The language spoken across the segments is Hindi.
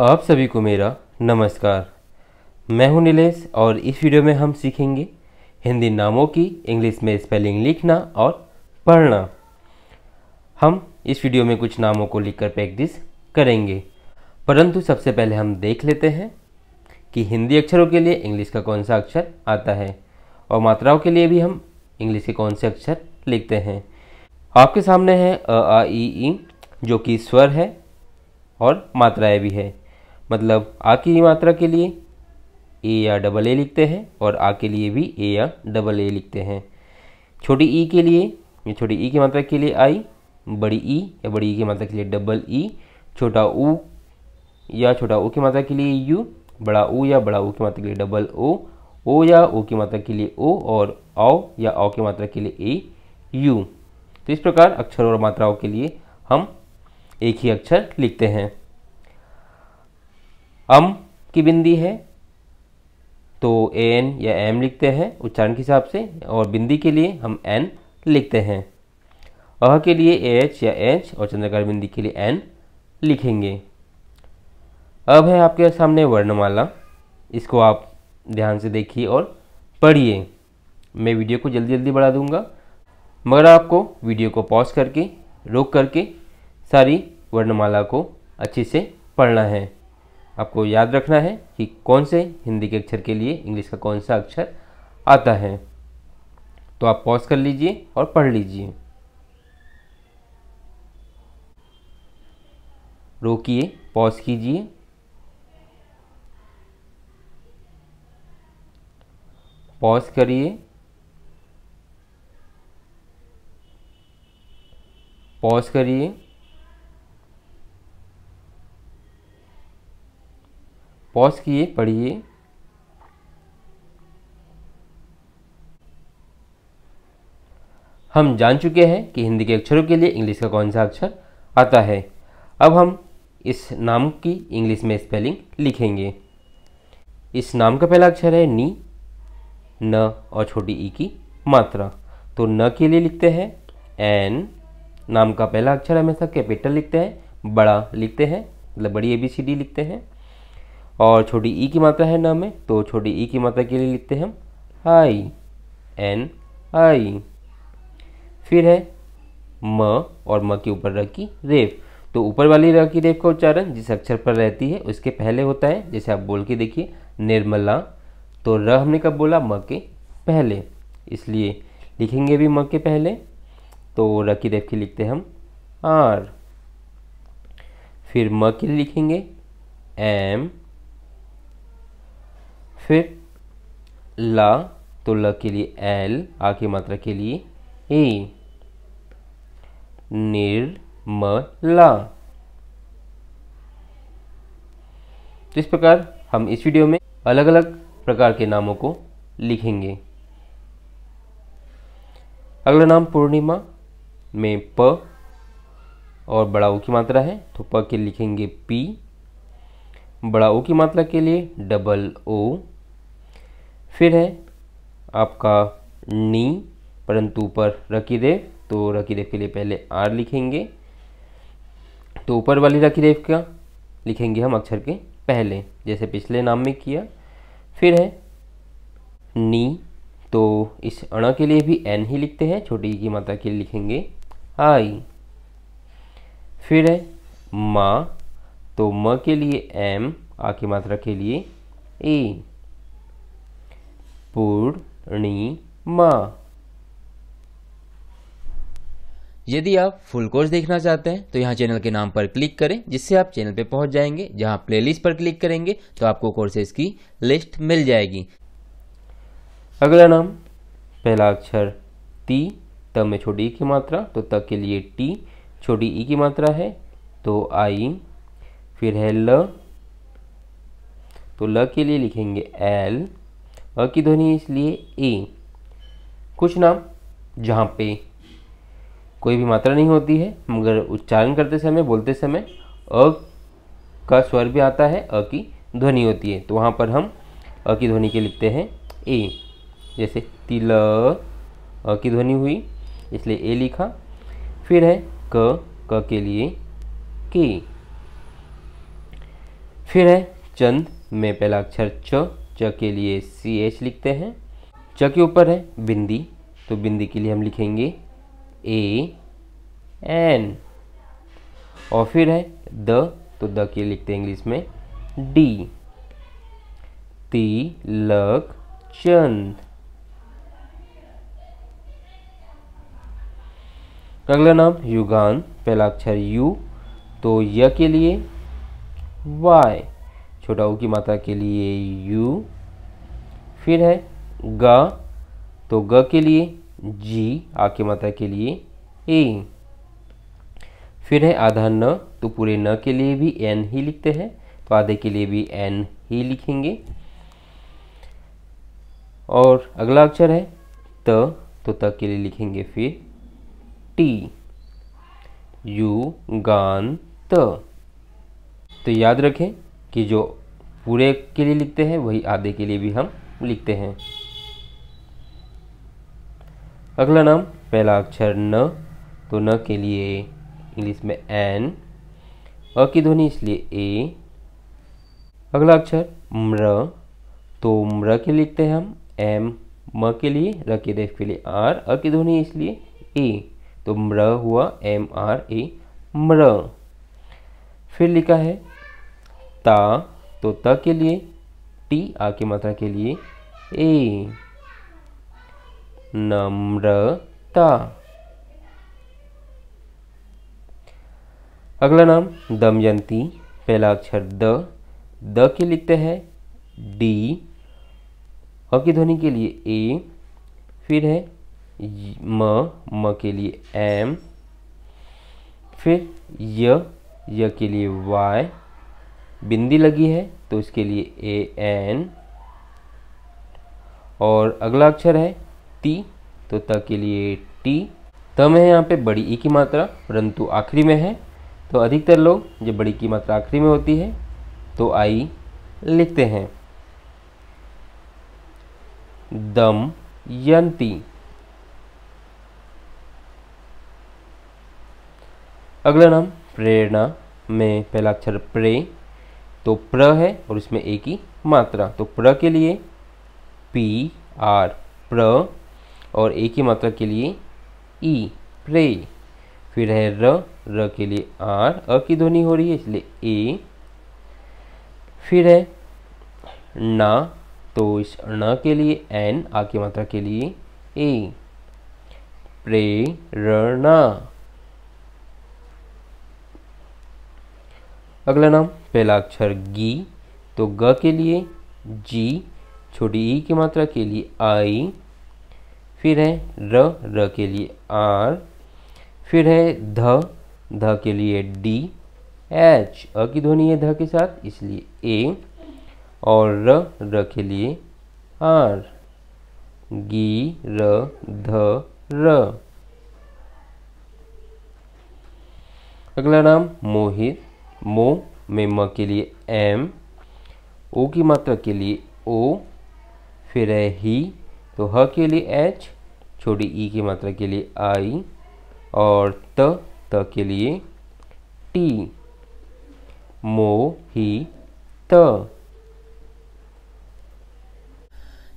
आप सभी को मेरा नमस्कार मैं हूं नीलेश और इस वीडियो में हम सीखेंगे हिंदी नामों की इंग्लिश में स्पेलिंग लिखना और पढ़ना हम इस वीडियो में कुछ नामों को लिखकर प्रैक्टिस करेंगे परंतु सबसे पहले हम देख लेते हैं कि हिंदी अक्षरों के लिए इंग्लिश का कौन सा अक्षर आता है और मात्राओं के लिए भी हम इंग्लिश के कौन से अक्षर लिखते हैं आपके सामने है अ आ ई ई जो कि स्वर है और मात्राएं भी है मतलब आ की मात्रा के लिए ए या डबल ए लिखते हैं और आ के लिए भी ए या डबल ए लिखते हैं छोटी ई e के लिए ये छोटी ई e की मात्रा के लिए आई बड़ी ई e या बड़ी ई की मात्रा के लिए डबल ई छोटा ऊ या छोटा ओ की मात्रा के लिए यू बड़ा ऊ या बड़ा ऊ की मात्रा के लिए डबल ओ ओ या ओ की मात्रा के लिए ओ और औ या औ की मात्रा के लिए ए यू तो इस प्रकार अक्षरों और मात्राओं के लिए हम एक ही अक्षर लिखते हैं अम की बिंदी है तो ए एन या एम लिखते हैं उच्चारण के हिसाब से और बिंदी के लिए हम एन लिखते हैं अह के लिए ए एच या एच और चंद्रकार बिंदी के लिए एन लिखेंगे अब है आपके सामने वर्णमाला इसको आप ध्यान से देखिए और पढ़िए मैं वीडियो को जल्दी जल्दी बढ़ा दूंगा मगर आपको वीडियो को पॉज करके रोक करके सारी वर्णमाला को अच्छे से पढ़ना है आपको याद रखना है कि कौन से हिंदी के अक्षर के लिए इंग्लिश का कौन सा अक्षर आता है तो आप पॉज कर लीजिए और पढ़ लीजिए रोकिए पॉज कीजिए पॉज करिए पॉज करिए पॉज किए पढ़िए हम जान चुके हैं कि हिंदी के अक्षरों के लिए इंग्लिश का कौन सा अक्षर आता है अब हम इस नाम की इंग्लिश में स्पेलिंग लिखेंगे इस नाम का पहला अक्षर है नी न और छोटी ई की मात्रा तो न के लिए लिखते हैं एन नाम का पहला अक्षर हमेशा कैपिटल लिखते हैं बड़ा लिखते हैं मतलब बड़ी ए बी सी डी लिखते हैं और छोटी ई e की मात्रा है न में तो छोटी ई e की मात्रा के लिए लिखते हैं हम आई एन आई फिर है म और म के ऊपर र की रेफ तो ऊपर वाली र की रेफ का उच्चारण जिस अक्षर पर रहती है उसके पहले होता है जैसे आप बोल के देखिए निर्मला तो र हमने कब बोला म के पहले इसलिए लिखेंगे भी म के पहले तो र की रेफ की लिखते हम आर फिर म के लिए लिखेंगे एम फिर ल तो ल के लिए एल आ की मात्रा के लिए ए निर्मला तो इस प्रकार हम इस वीडियो में अलग अलग प्रकार के नामों को लिखेंगे अगला नाम पूर्णिमा में प और बड़ा ओ की मात्रा है तो प के लिखेंगे पी बड़ा ओ की मात्रा के लिए डबल ओ फिर है आपका नी परंतु ऊपर रखी देव तो रखी देव के लिए पहले आर लिखेंगे तो ऊपर वाली रखी देव का लिखेंगे हम अक्षर के पहले जैसे पिछले नाम में किया फिर है नी तो इस अण के लिए भी एन ही लिखते हैं छोटी की माता के लिए लिखेंगे आई फिर है माँ तो म के लिए एम आ की मात्रा के लिए ए पूर्णिमा यदि आप फुल कोर्स देखना चाहते हैं तो यहाँ चैनल के नाम पर क्लिक करें जिससे आप चैनल पे पहुंच जाएंगे जहाँ प्लेलिस्ट पर क्लिक करेंगे तो आपको कोर्सेज की लिस्ट मिल जाएगी अगला नाम पहला अक्षर ती त में छोटी ई e की मात्रा तो त के लिए टी छोटी ई e की मात्रा है तो आई फिर है ल तो ल के लिए लिखेंगे एल अ की ध्वनि इसलिए ए कुछ नाम जहाँ पे कोई भी मात्रा नहीं होती है मगर उच्चारण करते समय बोलते समय अ का स्वर भी आता है अ की ध्वनि होती है तो वहाँ पर हम अ की ध्वनि के लिखते हैं ए जैसे तिल अ की ध्वनि हुई इसलिए ए लिखा फिर है क क के लिए के फिर है चंद में पहला अक्षर च च के लिए सी एच लिखते हैं च के ऊपर है बिंदी तो बिंदी के लिए हम लिखेंगे ए एन और फिर है द तो द के लिखते हैं इंग्लिश में डी ती लक चंद अगला नाम युगान पहला अक्षर यू तो य के लिए वाई छोटा ऊ की मात्रा के लिए यू फिर है ग तो ग के लिए जी आ की मात्रा के लिए ए फिर है आधा न तो पूरे न के लिए भी एन ही लिखते हैं तो आधे के लिए भी एन ही लिखेंगे और अगला अक्षर है त तो त के लिए लिखेंगे फिर टी यू गान त तो याद रखें कि जो पूरे के लिए लिखते हैं वही आधे के लिए भी हम लिखते हैं अगला नाम पहला अक्षर न तो न के लिए इंग्लिश में एन अ की ध्वनि इसलिए ए अगला अक्षर म्र तो म्र के लिखते हैं हम एम म के लिए र के देश के लिए आर अ की ध्वनि इसलिए ए तो म्र हुआ एम आर ए म्र फिर लिखा है ता तो त के लिए टी आ की मात्रा के लिए ए नम्रता अगला नाम दमयंती पहला अक्षर द द के लिखते हैं डी अ की ध्वनि के लिए ए फिर है म म के लिए एम फिर य य के लिए वाई बिंदी लगी है तो इसके लिए ए एन और अगला अक्षर है ती तो त के लिए टी में है यहाँ पे बड़ी ई की मात्रा परंतु आखिरी में है तो अधिकतर लोग जब बड़ी की मात्रा आखिरी में होती है तो आई लिखते हैं दम यंती अगला नाम प्रेरणा में पहला अक्षर प्रे तो प्र है और इसमें ए की मात्रा तो प्र के लिए पी आर प्र और ए की मात्रा के लिए ई e, प्रे फिर है र र के लिए आर अ की ध्वनि हो रही है इसलिए ए फिर है ना तो इस न के लिए एन आ की मात्रा के लिए ए प्रे रणा अगला नाम पहला अक्षर गी तो ग के लिए जी छोटी ई की मात्रा के लिए आई फिर है र र के लिए आर फिर है ध ध के लिए डी एच अ की ध्वनि है ध के साथ इसलिए ए और र र के लिए आर गी र ध र अगला नाम मोहित मो में म के लिए एम ओ की मात्रा के लिए ओ फिर है ही तो ह के लिए एच छोटी ई की मात्रा के लिए आई और त त के लिए टी मो ही त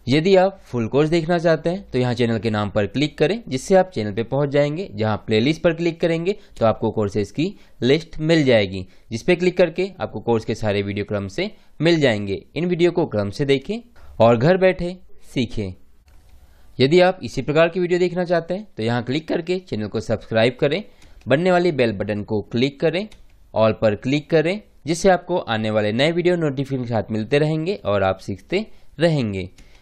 यदि आप फुल कोर्स देखना चाहते हैं तो यहाँ चैनल के नाम पर क्लिक करें जिससे आप चैनल पर पहुँच जाएंगे जहाँ प्लेलिस्ट पर क्लिक करेंगे तो आपको कोर्सेज की लिस्ट मिल जाएगी जिस पे क्लिक करके आपको कोर्स के सारे वीडियो क्रम से मिल जाएंगे इन वीडियो को क्रम से देखें और घर बैठे सीखें यदि आप इसी प्रकार की वीडियो देखना चाहते हैं तो यहाँ क्लिक करके चैनल को सब्सक्राइब करें बनने वाली बेल बटन को क्लिक करें ऑल पर क्लिक करें जिससे आपको आने वाले नए वीडियो नोटिफिकेशन के साथ मिलते रहेंगे और आप सीखते रहेंगे